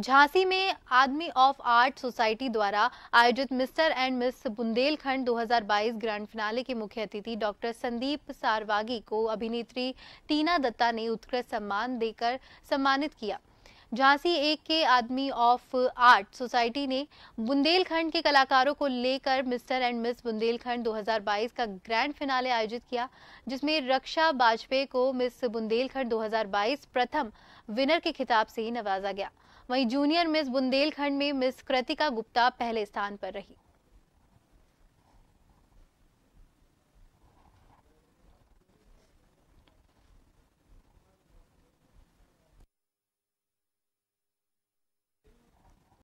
झांसी में आदमी of art society द्वारा आयोजित mister and miss Bundelkhand 2022 grand finale के मुख्य अतिथि डॉक्टर संदीप सारवागी को अभिनेत्री टीना दत्ता ने उत्कृष्ट सम्मान देकर सम्मानित किया झांसी एक के आदमी ऑफ आर्ट सोसाइटी ने बुंदेलखंड के कलाकारों को लेकर मिस्टर एंड मिस बुंदेलखंड 2022 का ग्रैंड फिनाले आयोजित किया जिसमें रक्षा बाजपेयी को मिस बुंदेलखंड 2022 प्रथम विनर के खिताब से ही नवाजा गया वहीं जूनियर मिस बुंदेलखंड में मिस कृतिका गुप्ता पहले स्थान पर रही